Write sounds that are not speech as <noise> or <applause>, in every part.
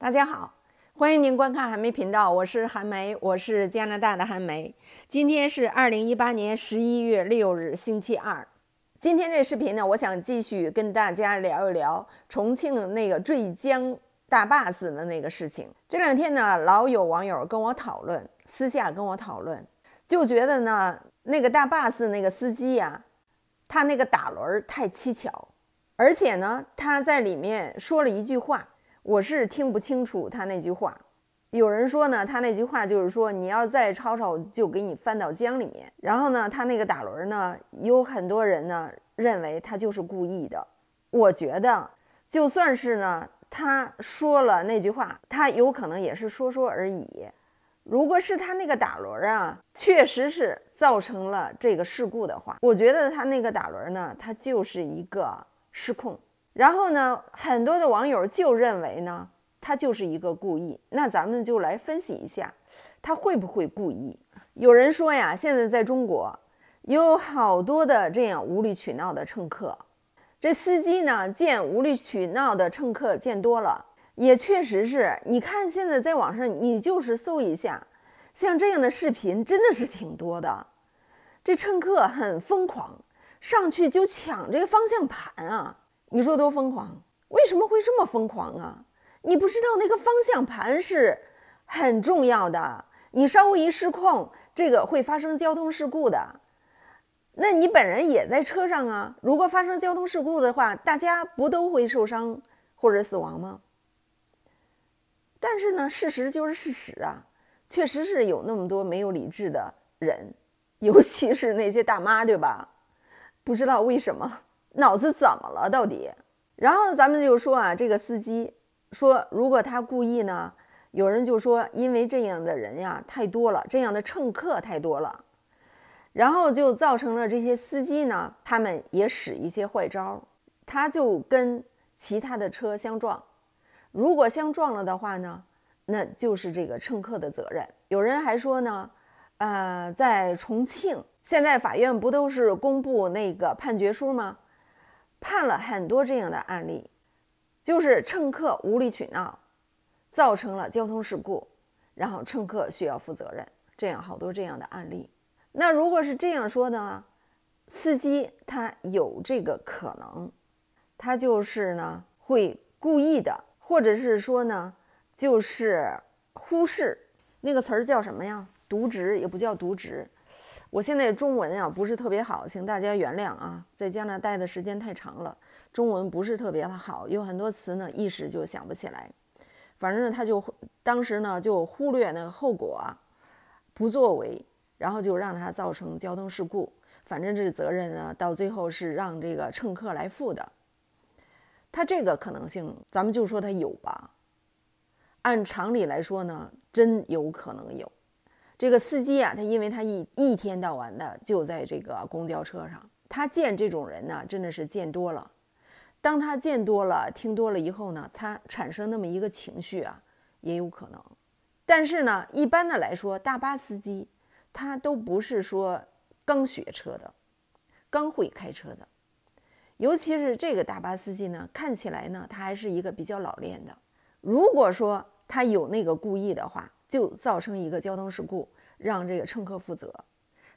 大家好，欢迎您观看韩梅频道，我是韩梅，我是加拿大的韩梅。今天是二零一八年十一月六日，星期二。今天这视频呢，我想继续跟大家聊一聊重庆那个坠江大巴士的那个事情。这两天呢，老有网友跟我讨论，私下跟我讨论，就觉得呢，那个大巴士那个司机呀，他那个打轮太蹊跷，而且呢，他在里面说了一句话。我是听不清楚他那句话。有人说呢，他那句话就是说你要再吵吵，就给你翻到江里面。然后呢，他那个打轮呢，有很多人呢认为他就是故意的。我觉得，就算是呢他说了那句话，他有可能也是说说而已。如果是他那个打轮啊，确实是造成了这个事故的话，我觉得他那个打轮呢，他就是一个失控。然后呢，很多的网友就认为呢，他就是一个故意。那咱们就来分析一下，他会不会故意？有人说呀，现在在中国有好多的这样无理取闹的乘客，这司机呢见无理取闹的乘客见多了，也确实是你看现在在网上你就是搜一下，像这样的视频真的是挺多的。这乘客很疯狂，上去就抢这个方向盘啊！你说多疯狂？为什么会这么疯狂啊？你不知道那个方向盘是很重要的，你稍微一失控，这个会发生交通事故的。那你本人也在车上啊，如果发生交通事故的话，大家不都会受伤或者死亡吗？但是呢，事实就是事实啊，确实是有那么多没有理智的人，尤其是那些大妈，对吧？不知道为什么。脑子怎么了？到底？然后咱们就说啊，这个司机说，如果他故意呢，有人就说，因为这样的人呀太多了，这样的乘客太多了，然后就造成了这些司机呢，他们也使一些坏招，他就跟其他的车相撞。如果相撞了的话呢，那就是这个乘客的责任。有人还说呢，呃，在重庆，现在法院不都是公布那个判决书吗？判了很多这样的案例，就是乘客无理取闹，造成了交通事故，然后乘客需要负责任。这样好多这样的案例。那如果是这样说呢？司机他有这个可能，他就是呢会故意的，或者是说呢就是忽视那个词儿叫什么呀？渎职也不叫渎职。我现在中文呀不是特别好，请大家原谅啊！在加拿大待的时间太长了，中文不是特别的好，有很多词呢一时就想不起来。反正他就当时呢就忽略那个后果，不作为，然后就让他造成交通事故。反正这责任呢到最后是让这个乘客来负的。他这个可能性，咱们就说他有吧。按常理来说呢，真有可能有。这个司机啊，他因为他一一天到晚的就在这个公交车上，他见这种人呢，真的是见多了。当他见多了、听多了以后呢，他产生那么一个情绪啊，也有可能。但是呢，一般的来说，大巴司机他都不是说刚学车的、刚会开车的，尤其是这个大巴司机呢，看起来呢，他还是一个比较老练的。如果说他有那个故意的话，就造成一个交通事故，让这个乘客负责，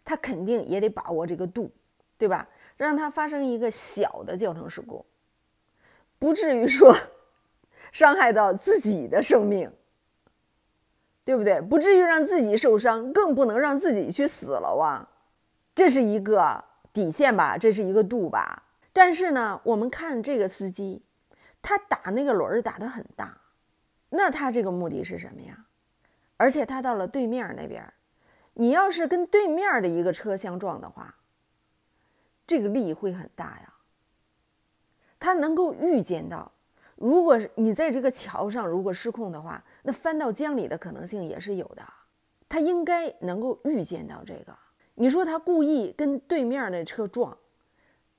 他肯定也得把握这个度，对吧？让他发生一个小的交通事故，不至于说 <laughs> 伤害到自己的生命，对不对？不至于让自己受伤，更不能让自己去死了啊！这是一个底线吧，这是一个度吧。但是呢，我们看这个司机，他打那个轮儿打得很大，那他这个目的是什么呀？而且他到了对面那边，你要是跟对面的一个车相撞的话，这个力会很大呀。他能够预见到，如果你在这个桥上如果失控的话，那翻到江里的可能性也是有的。他应该能够预见到这个。你说他故意跟对面那车撞，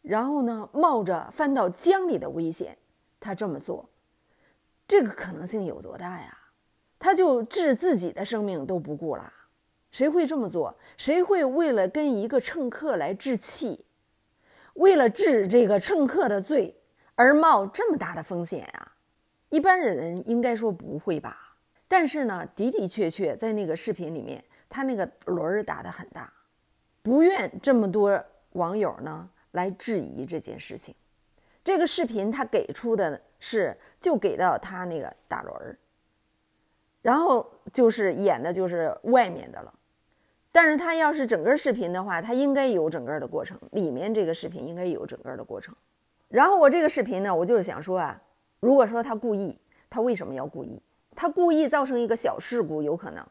然后呢冒着翻到江里的危险，他这么做，这个可能性有多大呀？他就置自己的生命都不顾了，谁会这么做？谁会为了跟一个乘客来置气，为了治这个乘客的罪而冒这么大的风险啊？一般人应该说不会吧？但是呢，的的确确在那个视频里面，他那个轮儿打得很大，不愿这么多网友呢来质疑这件事情。这个视频他给出的是，就给到他那个打轮儿。然后就是演的，就是外面的了，但是他要是整个视频的话，他应该有整个的过程，里面这个视频应该有整个的过程。然后我这个视频呢，我就是想说啊，如果说他故意，他为什么要故意？他故意造成一个小事故有可能，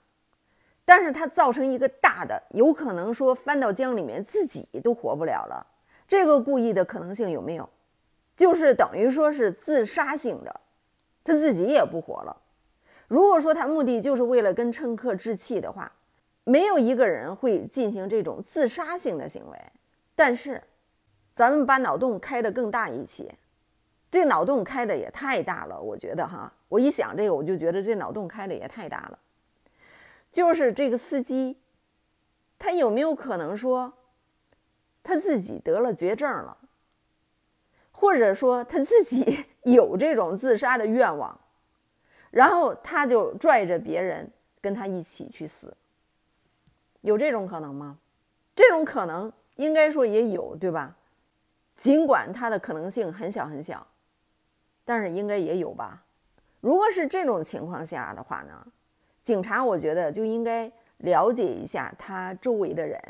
但是他造成一个大的，有可能说翻到江里面自己都活不了了，这个故意的可能性有没有？就是等于说是自杀性的，他自己也不活了。如果说他目的就是为了跟乘客置气的话，没有一个人会进行这种自杀性的行为。但是，咱们把脑洞开得更大一些，这脑洞开得也太大了，我觉得哈，我一想这个，我就觉得这脑洞开得也太大了。就是这个司机，他有没有可能说，他自己得了绝症了，或者说他自己有这种自杀的愿望？然后他就拽着别人跟他一起去死，有这种可能吗？这种可能应该说也有，对吧？尽管它的可能性很小很小，但是应该也有吧？如果是这种情况下的话呢，警察我觉得就应该了解一下他周围的人，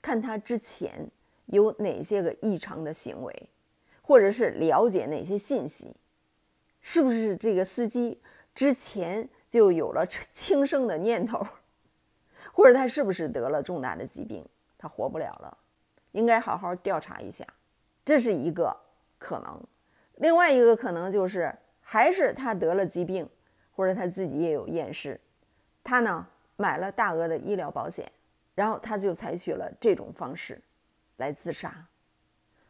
看他之前有哪些个异常的行为，或者是了解哪些信息。是不是这个司机之前就有了轻 <laughs> 生的念头，或者他是不是得了重大的疾病，他活不了了，应该好好调查一下，这是一个可能。另外一个可能就是，还是他得了疾病，或者他自己也有厌世，他呢买了大额的医疗保险，然后他就采取了这种方式来自杀，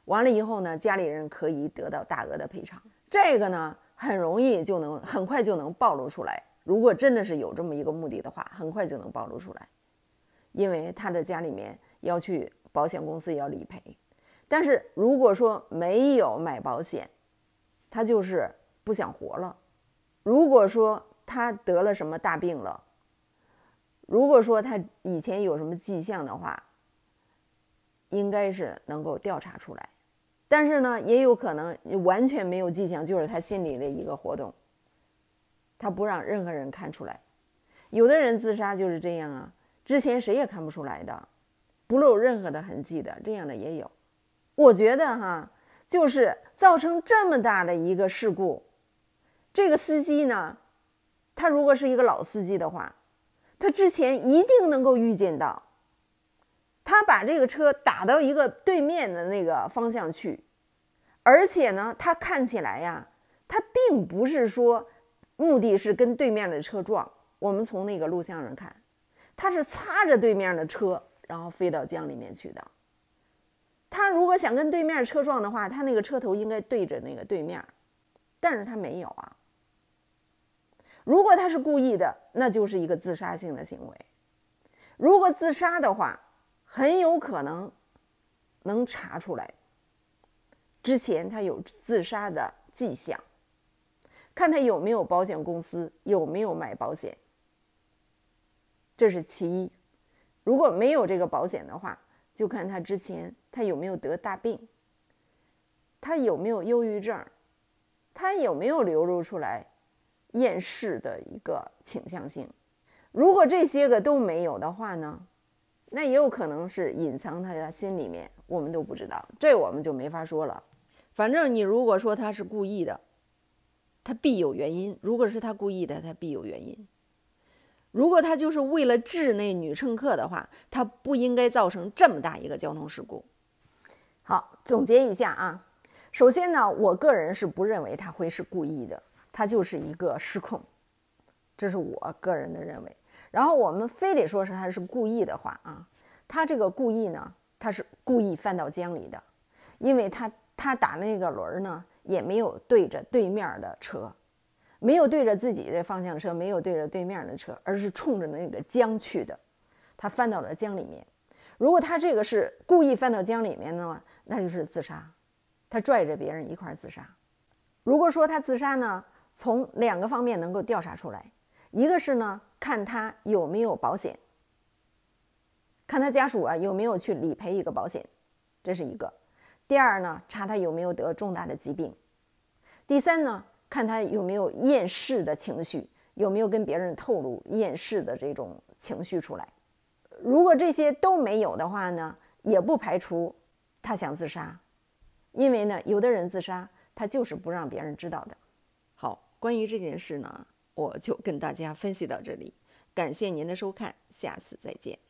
完了以后呢，家里人可以得到大额的赔偿，这个呢。很容易就能很快就能暴露出来。如果真的是有这么一个目的的话，很快就能暴露出来，因为他的家里面要去保险公司要理赔。但是如果说没有买保险，他就是不想活了。如果说他得了什么大病了，如果说他以前有什么迹象的话，应该是能够调查出来。但是呢，也有可能完全没有迹象，就是他心里的一个活动，他不让任何人看出来。有的人自杀就是这样啊，之前谁也看不出来的，不露任何的痕迹的，这样的也有。我觉得哈，就是造成这么大的一个事故，这个司机呢，他如果是一个老司机的话，他之前一定能够预见到。他把这个车打到一个对面的那个方向去，而且呢，他看起来呀，他并不是说目的是跟对面的车撞。我们从那个录像上看，他是擦着对面的车，然后飞到江里面去的。他如果想跟对面车撞的话，他那个车头应该对着那个对面，但是他没有啊。如果他是故意的，那就是一个自杀性的行为。如果自杀的话，很有可能能查出来。之前他有自杀的迹象，看他有没有保险公司，有没有买保险，这是其一。如果没有这个保险的话，就看他之前他有没有得大病，他有没有忧郁症，他有没有流露出来厌世的一个倾向性。如果这些个都没有的话呢？那也有可能是隐藏在他心里面，我们都不知道，这我们就没法说了。反正你如果说他是故意的，他必有原因；如果是他故意的，他必有原因。如果他就是为了治那女乘客的话，他不应该造成这么大一个交通事故。好，总结一下啊，首先呢，我个人是不认为他会是故意的，他就是一个失控，这是我个人的认为。然后我们非得说是他是故意的话啊，他这个故意呢，他是故意翻到江里的，因为他他打那个轮呢，也没有对着对面的车，没有对着自己这方向车，没有对着对面的车，而是冲着那个江去的，他翻到了江里面。如果他这个是故意翻到江里面的话，那就是自杀，他拽着别人一块自杀。如果说他自杀呢，从两个方面能够调查出来，一个是呢。看他有没有保险，看他家属啊有没有去理赔一个保险，这是一个。第二呢，查他有没有得重大的疾病。第三呢，看他有没有厌世的情绪，有没有跟别人透露厌世的这种情绪出来。如果这些都没有的话呢，也不排除他想自杀，因为呢，有的人自杀他就是不让别人知道的。好，关于这件事呢。我就跟大家分析到这里，感谢您的收看，下次再见。